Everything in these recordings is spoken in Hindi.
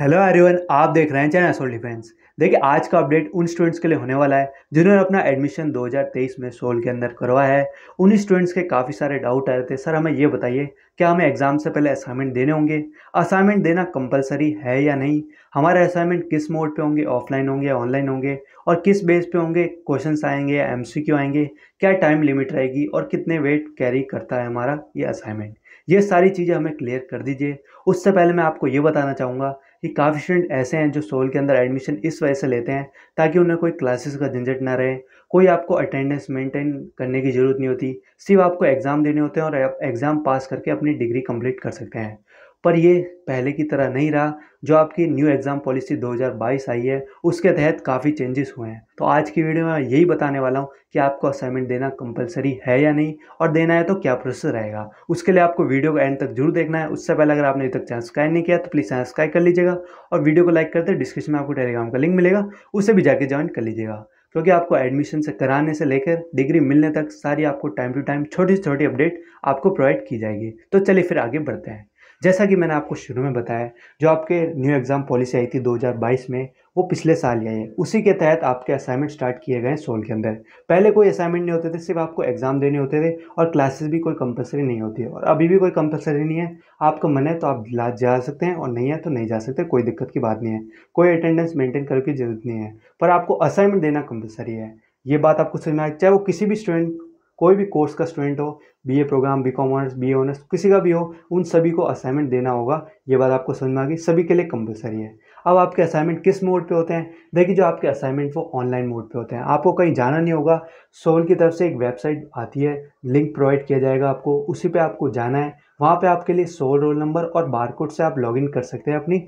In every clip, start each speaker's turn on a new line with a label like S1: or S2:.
S1: हेलो एवरीवन आप देख रहे हैं चैनल सोल डिफेंस देखिए आज का अपडेट उन स्टूडेंट्स के लिए होने वाला है जिन्होंने अपना एडमिशन 2023 में सोल के अंदर करवाया है उन स्टूडेंट्स के काफ़ी सारे डाउट आ रहे थे सर हमें ये बताइए क्या हमें एग्ज़ाम से पहले असाइनमेंट देने होंगे असाइनमेंट देना कंपलसरी है या नहीं हमारे असाइनमेंट किस मोड पर होंगे ऑफलाइन होंगे या ऑनलाइन होंगे और किस बेस पे होंगे क्वेश्चन आएंगे या एम आएंगे क्या टाइम लिमिट रहेगी और कितने वेट कैरी करता है हमारा ये असाइनमेंट ये सारी चीज़ें हमें क्लियर कर दीजिए उससे पहले मैं आपको ये बताना चाहूँगा कि काफ़ी स्टूडेंट ऐसे हैं जो सोल के अंदर एडमिशन इस वजह से लेते हैं ताकि उन्हें कोई क्लासेस का झंझट ना रहे कोई आपको अटेंडेंस मेंटेन करने की ज़रूरत नहीं होती सिर्फ आपको एग्ज़ाम देने होते हैं और आप एग्ज़ाम पास करके अपनी डिग्री कंप्लीट कर सकते हैं पर ये पहले की तरह नहीं रहा जो आपकी न्यू एग्ज़ाम पॉलिसी 2022 आई है उसके तहत काफ़ी चेंजेस हुए हैं तो आज की वीडियो में मैं यही बताने वाला हूँ कि आपको असाइनमेंट देना कंपलसरी है या नहीं और देना है तो क्या प्रोसेस रहेगा उसके लिए आपको वीडियो को एंड तक जरूर देखना है उससे पहले अगर आपने अभी तक चैनल सब्सक्राइब नहीं किया तो प्लीज़ सब्सक्राइब कर लीजिएगा और वीडियो को लाइक करते डिस्क्रिप्शन में आपको टेलीग्राम का लिंक मिलेगा उसे भी जाकर ज्वाइन कर लीजिएगा क्योंकि आपको एडमिशन से कराने से लेकर डिग्री मिलने तक सारी आपको टाइम टू टाइम छोटी छोटी अपडेट आपको प्रोवाइड की जाएगी तो चलिए फिर आगे बढ़ते हैं जैसा कि मैंने आपको शुरू में बताया जो आपके न्यू एग्ज़ाम पॉलिसी आई थी 2022 में वो पिछले साल ही आई है उसी के तहत आपके असाइनमेंट स्टार्ट किए गए हैं सोल के अंदर पहले कोई असाइनमेंट नहीं होते थे सिर्फ आपको एग्ज़ाम देने होते थे और क्लासेस भी कोई कंपलसरी नहीं होती है और अभी भी कोई कंपलसरी नहीं है आपका मन है तो आप जा सकते हैं और नहीं है तो नहीं जा सकते कोई दिक्कत की बात नहीं है कोई अटेंडेंस मेंटेन करने की जरूरत नहीं है पर आपको असाइनमेंट देना कंपलसरी है ये बात आपको समझ में आए चाहे वो किसी भी स्टूडेंट कोई भी कोर्स का स्टूडेंट हो BA programme B commerce B honours किसी का भी हो उन सभी को असाइनमेंट देना होगा ये बात आपको समझ में आ गई सभी के लिए कंपलसरी है अब आपके असाइनमेंट किस मोड पे होते हैं देखिए जो आपके असाइनमेंट वो ऑनलाइन मोड पे होते हैं आपको कहीं जाना नहीं होगा सोल की तरफ से एक वेबसाइट आती है लिंक प्रोवाइड किया जाएगा आपको उसी पर आपको जाना है वहाँ पे आपके लिए सौ रोल नंबर और बारकोड से आप लॉगिन कर सकते हैं अपनी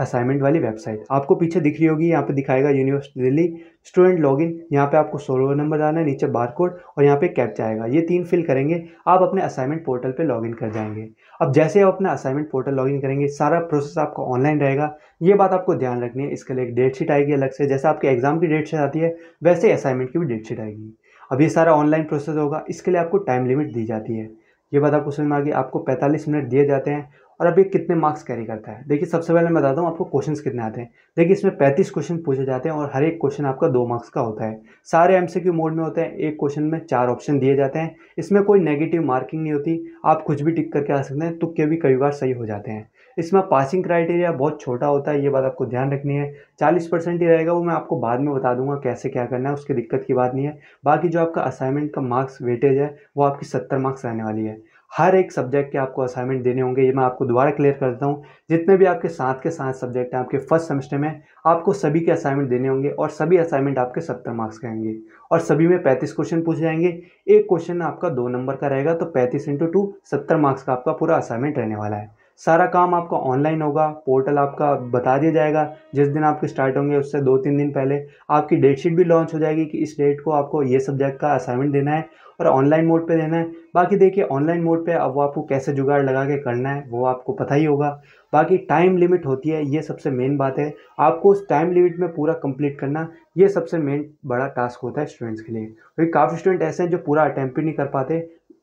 S1: असाइनमेंट वाली वेबसाइट आपको पीछे दिख रही होगी यहाँ पे दिखाएगा यूनिवर्सिटी दिल्ली स्टूडेंट लॉगिन यहाँ पे आपको सौ रोल नंबर डालना है नीचे बारकोड और यहाँ पे कैप जाएगा ये तीन फिल करेंगे आप अपने असाइनमेंट पोर्टल पर लॉगिन कर जाएंगे अब जैसे आप अपना असाइनमेंट पोर्टल लॉगिन करेंगे सारा प्रोसेस आपका ऑनलाइन रहेगा ये बात आपको ध्यान रखनी है इसके लिए एक डेट शीट आएगी अलग से जैसे आपके एग्जाम की डेट शीट आती है वैसे असाइनमेंट की भी डेट शीट आएगी अब ये सारा ऑनलाइन प्रोसेस होगा इसके लिए आपको टाइम लिमिट दी जाती है ये बता आपको में आगे आपको पैंतालीस मिनट दिए जाते हैं और अब ये कितने मार्क्स कैरी करता है देखिए सबसे पहले मैं बताता हूँ आपको क्वेश्चंस कितने आते हैं देखिए इसमें 35 क्वेश्चन पूछे जाते हैं और हर एक क्वेश्चन आपका दो मार्क्स का होता है सारे एमसीक्यू मोड में होते हैं एक क्वेश्चन में चार ऑप्शन दिए जाते हैं इसमें कोई नेगेटिव मार्किंग नहीं होती आप कुछ भी टिक करके आ सकते हैं तुक्के भी कई बार सही हो जाते हैं इसमें पासिंग क्राइटेरिया बहुत छोटा होता है ये बात आपको ध्यान रखनी है चालीस परसेंट ही रहेगा वो मैं आपको बाद में बता दूंगा कैसे क्या करना है उसकी दिक्कत की बात नहीं है बाकी जो आपका असाइनमेंट का मार्क्स वेटेज है वो आपकी सत्तर मार्क्स रहने वाली है हर एक सब्जेक्ट के आपको असाइनमेंट देने होंगे ये मैं आपको दोबारा क्लियर करता हूँ जितने भी आपके साथ के साथ सब्जेक्ट हैं आपके फर्स्ट सेमेस्टर में आपको सभी के असाइनमेंट देने होंगे और सभी असाइनमेंट आपके सत्तर मार्क्स के होंगे और सभी में पैंतीस क्वेश्चन पूछे जाएंगे एक क्वेश्चन आपका दो नंबर का रहेगा तो पैंतीस इंटू टू सत्तर मार्क्स का आपका पूरा असाइनमेंट रहने वाला है सारा काम आपका ऑनलाइन होगा पोर्टल आपका बता दिया जाएगा जिस दिन आपके स्टार्ट होंगे उससे दो तीन दिन पहले आपकी डेट शीट भी लॉन्च हो जाएगी कि इस डेट को आपको ये सब्जेक्ट का असाइनमेंट देना है और ऑनलाइन मोड पे देना है बाकी देखिए ऑनलाइन मोड पे अब वो आपको कैसे जुगाड़ लगा के करना है वो आपको पता ही होगा बाकी टाइम लिमिट होती है ये सबसे मेन बात है आपको उस टाइम लिमिट में पूरा कंप्लीट करना ये सबसे मेन बड़ा टास्क होता है स्टूडेंट्स के लिए क्योंकि काफ़ी स्टूडेंट ऐसे हैं जो पूरा अटैम्प्ट नहीं कर पाते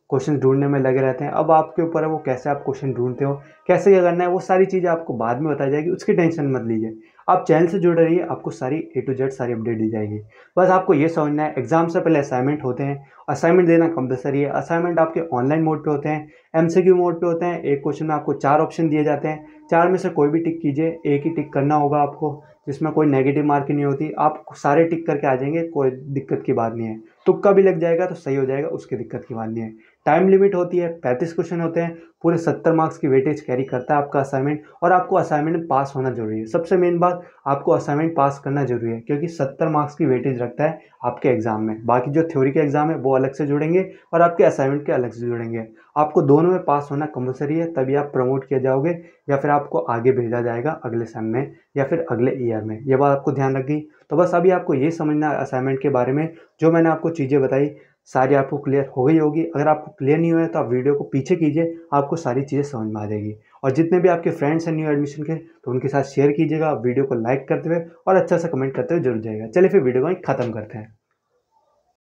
S1: क्वेश्चन ढूंढने में लगे रहते हैं अब आपके ऊपर है वो कैसे आप क्वेश्चन ढूंढते हो कैसे ये करना है वो सारी चीज़ें आपको बाद में बताई जाएगी उसकी टेंशन मत लीजिए आप चैनल से जुड़ रहिए आपको सारी ए टू जेड सारी अपडेट दी जाएगी बस आपको ये समझना है एग्जाम से पहले असाइनमेंट होते हैं असाइनमेंट देना कंपलसरी है असाइनमेंट आपके ऑनलाइन मोड पर होते हैं एम मोड पर होते हैं एक क्वेश्चन में आपको चार ऑप्शन दिए जाते हैं चार में से कोई भी टिक कीजिए एक ही टिक करना होगा आपको जिसमें कोई नेगेटिव मार्किंग नहीं होती आप सारे टिक करके आ जाएंगे कोई दिक्कत की बात नहीं है तुक्का भी लग जाएगा तो सही हो जाएगा उसकी दिक्कत की बात नहीं है टाइम लिमिट होती है पैंतीस क्वेश्चन होते हैं पूरे सत्तर मार्क्स की वेटेज कैरी करता है आपका असाइनमेंट और आपको असाइनमेंट पास होना जरूरी है सबसे मेन बात आपको असाइनमेंट पास करना जरूरी है क्योंकि सत्तर मार्क्स की वेटेज रखता है आपके एग्जाम में बाकी जो थ्योरी के एग्जाम है वो अलग से जुड़ेंगे और आपके असाइनमेंट के अलग से जुड़ेंगे आपको दोनों में पास होना कंपलसरी है तभी आप प्रमोट किया जाओगे या फिर आपको आगे भेजा जाएगा अगले सेम में या फिर अगले ईयर में ये बात आपको ध्यान रखी तो बस अभी आपको ये समझना असाइनमेंट के बारे में जो मैंने आपको चीज़ें बताई सारी आपको क्लियर हो गई होगी अगर आपको क्लियर नहीं हुआ है तो आप वीडियो को पीछे कीजिए आपको सारी चीज़ें समझ में आ जाएगी और जितने भी आपके फ्रेंड्स हैं न्यू एडमिशन के तो उनके साथ शेयर कीजिएगा वीडियो को लाइक करते हुए और अच्छा सा कमेंट करते हुए जरूर जाएगा चलिए फिर वीडियो को खत्म करते हैं